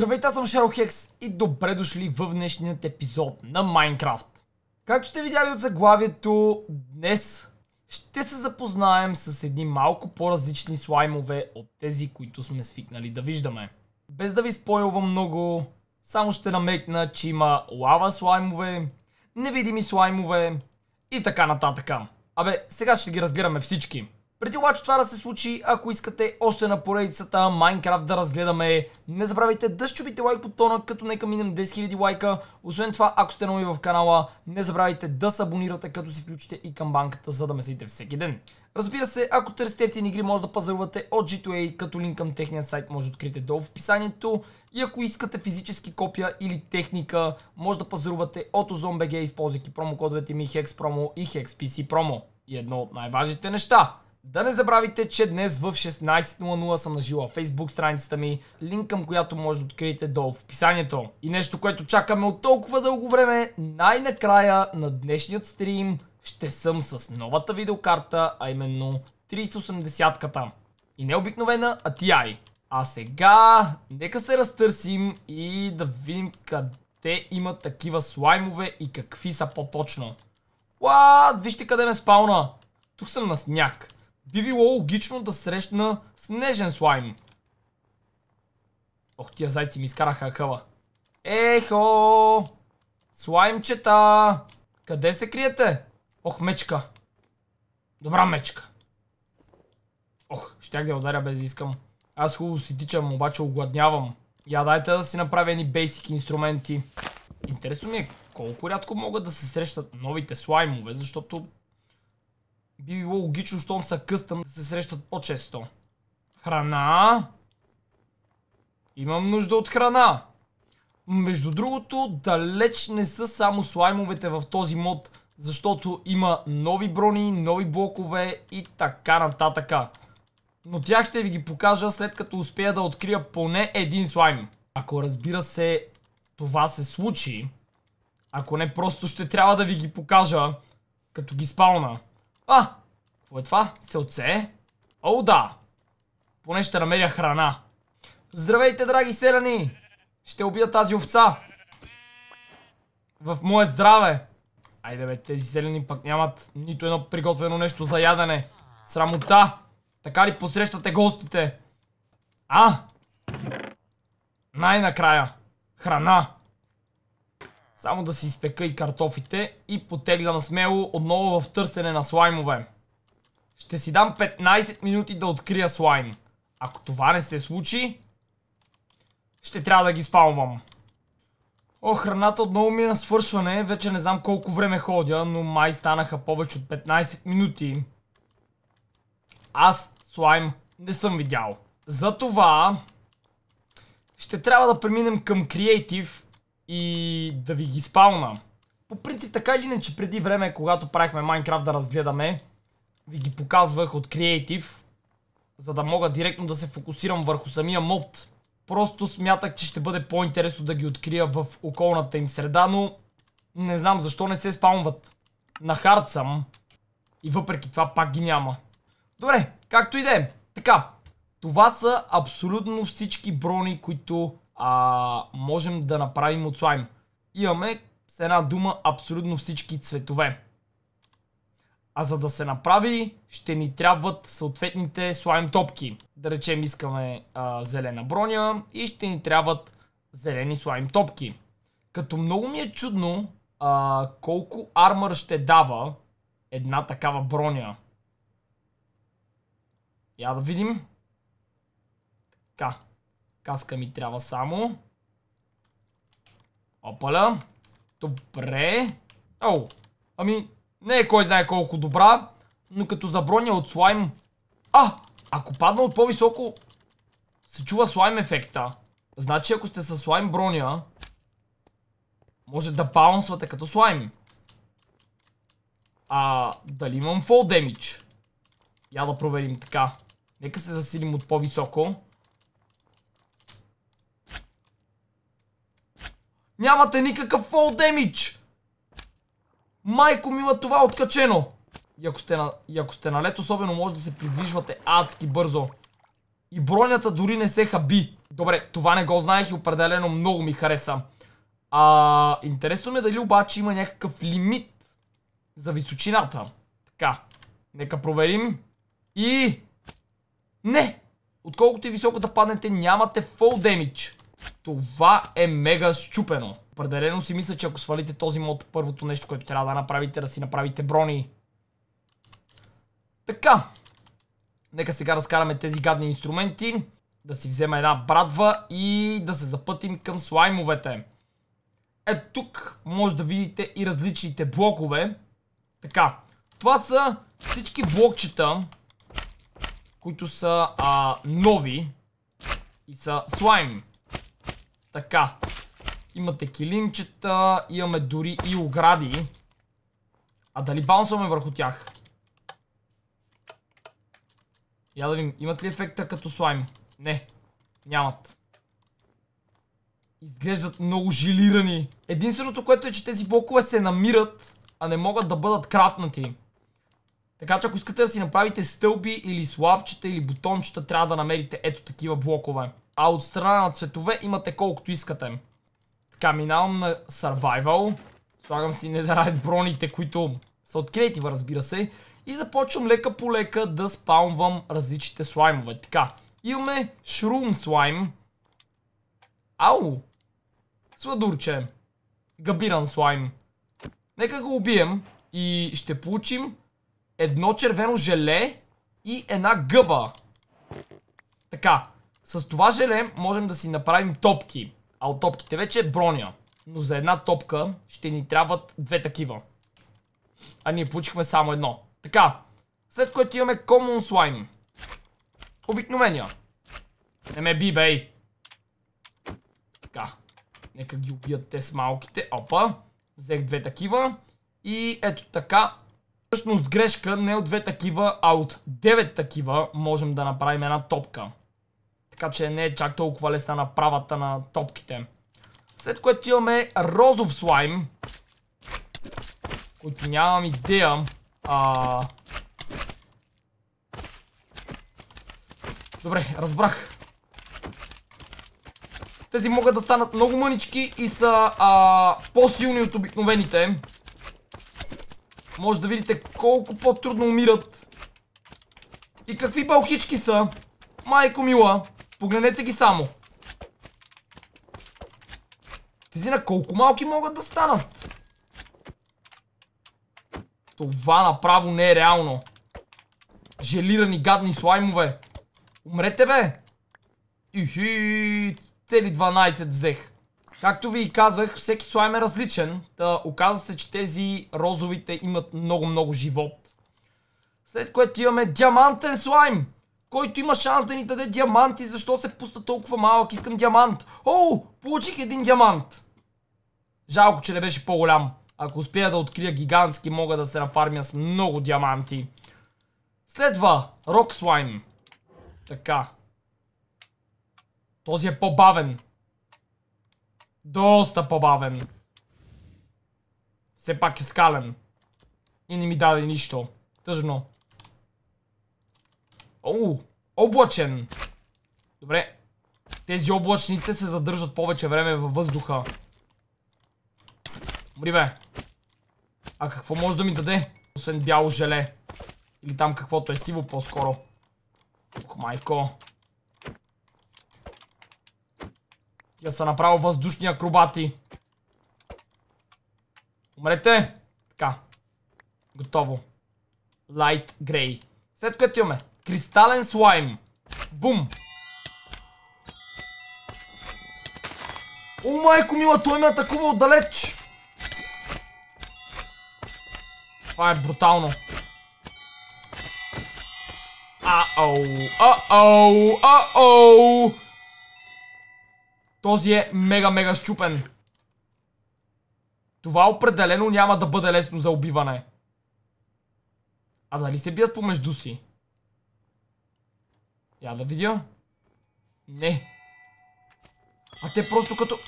Здравейте, аз съм Шерл Хекс и добре дошли в днешният епизод на Майнкрафт. Както сте видяли от заглавието, днес ще се запознаем с едни малко по-различни слаймове от тези, които сме свикнали да виждаме. Без да ви спойлвам много, само ще намекна, че има лава слаймове, невидими слаймове и така нататък. Абе, сега ще ги разгледаме всички. Преди обаче това да се случи, ако искате още на поредицата Майнкрафт да разгледаме, не забравяйте да щупите лайк бутона, като нека минем 10 000 лайка. Освен това, ако сте нови в канала, не забравяйте да се абонирате, като си включите и камбанката, за да ме следите всеки ден. Разбира се, ако търсите ефтини игри, може да пазарувате от G2A, като линк към техният сайт може да открите долу в описанието. И ако искате физически копия или техника, може да пазарувате от OzonBG, използвайки промокодовете ми HexPromo и HEXPCPROMO. И едно от най-важните неща – да не забравяйте, че днес в 16.00 съм нажила Фейсбук страницата ми, линк към която може да откриете долу в описанието. И нещо, което чакаме от толкова дълго време, най-накрая на днешният стрим ще съм с новата видеокарта, а именно 380 ката И не обикновена, а TI. А сега, нека се разтърсим и да видим къде има такива слаймове и какви са по-точно. Уаааа, вижте къде ме спауна! Тук съм на сняг би било логично да срещна снежен слайм. Ох, тия зайци ми изкараха акъла. Ехо! Слаймчета! Къде се криете? Ох, мечка. Добра мечка. Ох, щях да я ударя без да искам. Аз хубаво си тичам, обаче огладнявам. Я дайте да си направя едни бейсик инструменти. Интересно ми е колко рядко могат да се срещат новите слаймове, защото би било логично, щом са къстъм, да се срещат по-често. Храна. Имам нужда от храна. Между другото, далеч не са само слаймовете в този мод, защото има нови брони, нови блокове и така нататък. Но тях ще ви ги покажа след като успея да открия поне един слайм. Ако разбира се, това се случи, ако не просто ще трябва да ви ги покажа, като ги спауна. А! Какво е това? Селце? О, да! Поне ще намеря храна. Здравейте, драги селяни! Ще убия тази овца! В мое здраве! Айде бе, тези селени пък нямат нито едно приготвено нещо за ядене. Срамота! Така ли посрещате гостите? А! Най-накрая! Храна! Само да си изпека и картофите и на смело отново в търсене на слаймове. Ще си дам 15 минути да открия слайм. Ако това не се случи, ще трябва да ги спалвам. О, храната отново ми е на свършване. Вече не знам колко време ходя, но май станаха повече от 15 минути. Аз слайм не съм видял. Затова ще трябва да преминем към креатив и да ви ги спауна. По принцип така или иначе преди време, когато правихме Майнкрафт да разгледаме, ви ги показвах от Creative, за да мога директно да се фокусирам върху самия мод. Просто смятах, че ще бъде по-интересно да ги открия в околната им среда, но не знам защо не се спаунват. На хард съм и въпреки това пак ги няма. Добре, както и да е. Така, това са абсолютно всички брони, които а, можем да направим от слайм. Имаме с една дума абсолютно всички цветове. А за да се направи, ще ни трябват съответните слайм топки. Да речем искаме а, зелена броня и ще ни трябват зелени слайм топки. Като много ми е чудно а, колко армър ще дава една такава броня. Я да видим. Така. Каска ми трябва само. Опаля. Добре. Оу. Ами, не е кой знае колко добра, но като заброня от слайм... А! Ако падна от по-високо, се чува слайм ефекта. Значи ако сте с слайм броня, може да баунсвате като слайм. А дали имам фол демидж? Я да проверим така. Нека се засилим от по-високо. Нямате никакъв фол демидж! Майко мила това е откачено! И ако, сте на, и ако сте на лед особено може да се придвижвате адски бързо. И бронята дори не се хаби. Добре, това не го знаех и определено много ми хареса. А, интересно ми е дали обаче има някакъв лимит за височината. Така, нека проверим. И... Не! Отколкото и високо да паднете, нямате фол демидж. Това е мега щупено. Определено си мисля, че ако свалите този мод, първото нещо, което трябва да направите, е да си направите брони. Така. Нека сега разкараме тези гадни инструменти. Да си взема една брадва и да се запътим към слаймовете. Ето тук може да видите и различните блокове. Така. Това са всички блокчета, които са а, нови и са слайм. Така. Имате килимчета, имаме дори и огради. А дали баунсваме върху тях? Я да видим, имат ли ефекта като слайм? Не, нямат. Изглеждат много жилирани. Единственото, което е, че тези блокове се намират, а не могат да бъдат крафтнати. Така че ако искате да си направите стълби или слабчета или бутончета, трябва да намерите ето такива блокове. А от страна на цветове имате колкото искате. Така, минавам на Survival. Слагам си недерайт броните, които са от креатива, разбира се. И започвам лека по лека да спаунвам различните слаймове. Така, имаме Shroom слайм. Ау! Сладурче. Габиран слайм. Нека го убием и ще получим едно червено желе и една гъба. Така, с това желе можем да си направим топки. А от топките вече е броня. Но за една топка ще ни трябват две такива. А ние получихме само едно. Така, след което имаме Common Slime. Обикновения. Не ме би, бей. Така. Нека ги убият те с малките. Опа. Взех две такива. И ето така всъщност грешка не от две такива, а от 9 такива можем да направим една топка. Така че не е чак толкова лесна на правата на топките. След което имаме розов слайм, който нямам идея. А... Добре, разбрах. Тези могат да станат много мънички и са по-силни от обикновените. Може да видите колко по-трудно умират. И какви бълхички са. Майко мила, погледнете ги само. Тези на колко малки могат да станат? Това направо не е реално. Желирани гадни слаймове. Умрете бе! Ихи, цели 12 взех. Както ви казах, всеки слайм е различен. Та, оказа се, че тези розовите имат много-много живот. След което имаме диамантен слайм, който има шанс да ни даде диаманти. Защо се пуста толкова малък? Искам диамант. О, получих един диамант. Жалко, че не беше по-голям. Ако успея да открия гигантски, мога да се нафармя с много диаманти. Следва Рок Слайм. Така. Този е по-бавен. Доста по-бавен. Все пак е скален. И не ми даде нищо. Тъжно. Оу, облачен. Добре. Тези облачните се задържат повече време във въздуха. Добри бе. А какво може да ми даде? Освен бяло желе. Или там каквото е сиво по-скоро. Ох, майко. Тя са направо въздушни акробати. Умрете! Така. Готово. Light Grey. След като имаме кристален слайм. Бум! О, майко мила, той ме атакува отдалеч! Това е брутално. А-оу, а-оу, а-оу! Този е мега-мега щупен. Това определено няма да бъде лесно за убиване. А дали се бият помежду си? Я да видя. Не. А те просто като...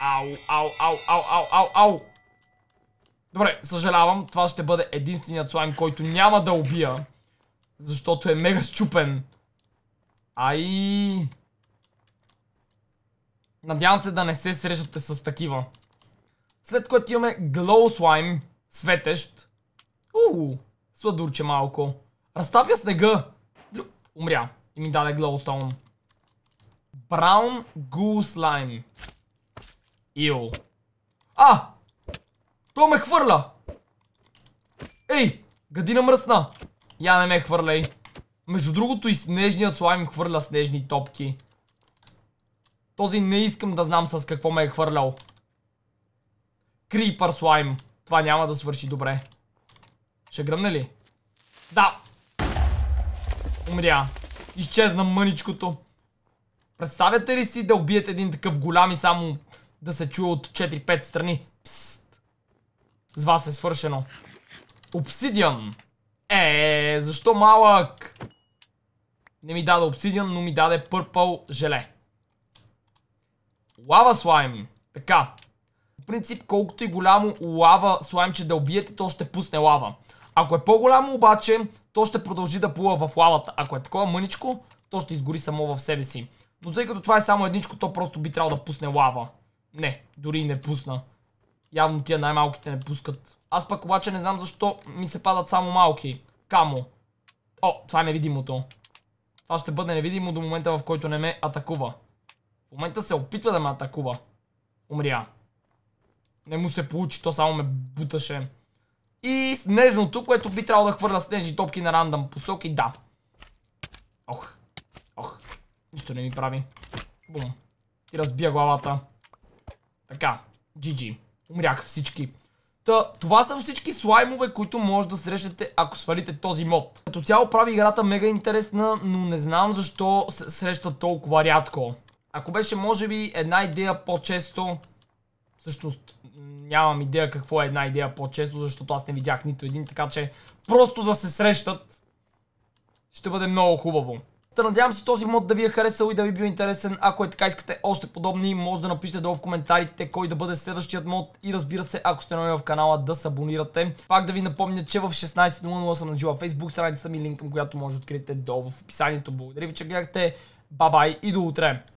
Ау, ау, ау, ау, ау, ау, ау. Добре, съжалявам. Това ще бъде единственият слайм, който няма да убия. Защото е мега щупен. Ай... Надявам се да не се срещате с такива. След което имаме Glow Slime, светещ. Уу, сладурче малко. Разтапя снега. Люп, умря. И ми даде Stone. Brown Goo Slime. Ио. А! То ме хвърля! Ей! Гадина мръсна! Я не ме хвърляй. Между другото и снежният слайм хвърля снежни топки. Този не искам да знам с какво ме е хвърлял. Крипър слайм. Това няма да свърши добре. Ще гръмне ли? Да! Умря. Изчезна мъничкото. Представяте ли си да убият един такъв голям и само да се чуе от 4-5 страни? Псст. С вас е свършено. Обсидиан. Е, защо малък? Не ми даде обсидиан, но ми даде пърпъл желе. Лава слайм. Така. В принцип, колкото и голямо лава слаймче да убиете, то ще пусне лава. Ако е по-голямо обаче, то ще продължи да плува в лавата. Ако е такова мъничко, то ще изгори само в себе си. Но тъй като това е само едничко, то просто би трябвало да пусне лава. Не, дори и не пусна. Явно тия най-малките не пускат. Аз пък обаче не знам защо ми се падат само малки. Камо. О, това е невидимото. Това ще бъде невидимо до момента, в който не ме атакува. В момента се опитва да ме атакува. Умря. Не му се получи, то само ме буташе. И снежното, което би трябвало да хвърля снежни топки на рандъм посоки, да. Ох, ох, нищо не ми прави. Бум. Ти разбия главата. Така, GG. умрях всички. Та, това са всички слаймове, които може да срещнете, ако свалите този мод. Като цяло прави играта мега интересна, но не знам защо се среща толкова рядко. Ако беше, може би, една идея по-често... Всъщност, нямам идея какво е една идея по-често, защото аз не видях нито един, така че просто да се срещат ще бъде много хубаво. Та надявам се този мод да ви е харесал и да ви бил интересен. Ако е така искате още подобни, може да напишете долу в коментарите кой да бъде следващият мод. И разбира се, ако сте нови в канала, да се абонирате. Пак да ви напомня, че в 16.00 съм на жила Facebook страницата ми, е линк към която може да откриете долу в описанието. Благодаря ви, че гледахте. Бабай и до утре!